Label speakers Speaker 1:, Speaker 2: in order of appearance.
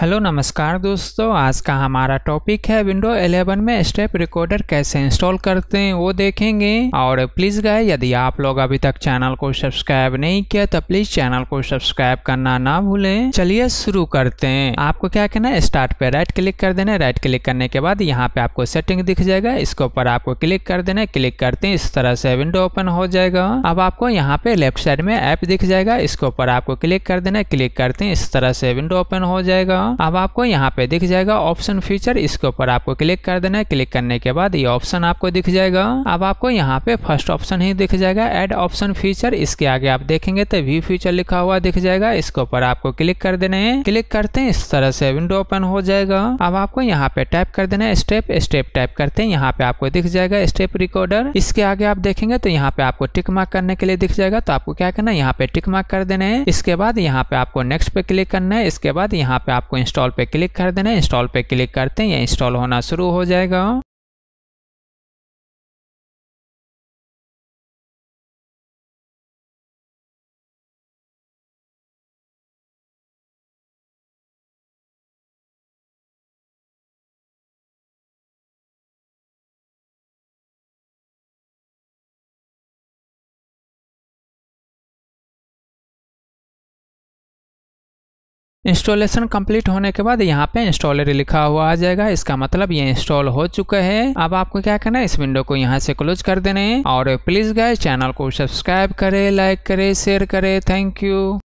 Speaker 1: hello नमस्कार दोस्तों आज का हमारा टॉपिक है विंडो 11 में स्टेप रिकॉर्डर कैसे इंस्टॉल करते हैं वो देखेंगे और प्लीज़ गए यदि आप लोग अभी तक चैनल को सब्सक्राइब नहीं किया तो प्लीज़ चैनल को सब्सक्राइब करना ना भूलें चलिए शुरू करते हैं आपको क्या करना है स्टार्ट पे राइट क्लिक कर देना है राइट क्लिक करने के बाद यहाँ पे आपको सेटिंग दिख जाएगा इसके ऊपर आपको क्लिक कर देना है क्लिक करते हैं इस तरह से विंडो ओपन हो जाएगा अब आपको यहाँ पे लेफ्ट साइड में ऐप दिख जाएगा इसके ऊपर आपको क्लिक कर देना है क्लिक करते हैं इस तरह से विंडो ओपन हो जाएगा अब आपको यहाँ पे दिख जाएगा ऑप्शन फीचर इसके ऊपर आपको क्लिक कर देना है क्लिक करने के बाद ये ऑप्शन आपको दिख जाएगा अब आपको यहाँ पे फर्स्ट ऑप्शन ही दिख जाएगा एड ऑप्शन फीचर इसके आगे आप देखेंगे तो व्यू फीचर लिखा हुआ दिख जाएगा इसके ऊपर आपको क्लिक कर देना है क्लिक करते हैं इस तरह से विंडो ओपन हो जाएगा अब आपको यहाँ पे टाइप कर देना है स्टेप स्टेप टाइप करते हैं यहाँ पे आपको दिख जाएगा स्टेप रिकॉर्डर इसके आगे आप देखेंगे तो यहाँ पे आपको टिक मार्क करने के लिए दिख जाएगा तो आपको क्या करना है यहाँ पे टिक मार्क कर देना है इसके बाद यहाँ पे आपको नेक्स्ट पे क्लिक करना है इसके बाद यहाँ पे आपको इंस्टॉल पे क्लिक कर देना है इंस्टॉल पे क्लिक करते हैं या इंस्टॉल होना शुरू हो जाएगा
Speaker 2: इंस्टॉलेशन कंप्लीट होने
Speaker 1: के बाद यहाँ पे इंस्टॉलर लिखा हुआ आ जाएगा इसका मतलब ये इंस्टॉल हो चुका है अब आपको क्या करना है इस विंडो को यहाँ से क्लोज कर देने और प्लीज गाय चैनल को सब्सक्राइब करे लाइक
Speaker 2: करे शेयर करे थैंक यू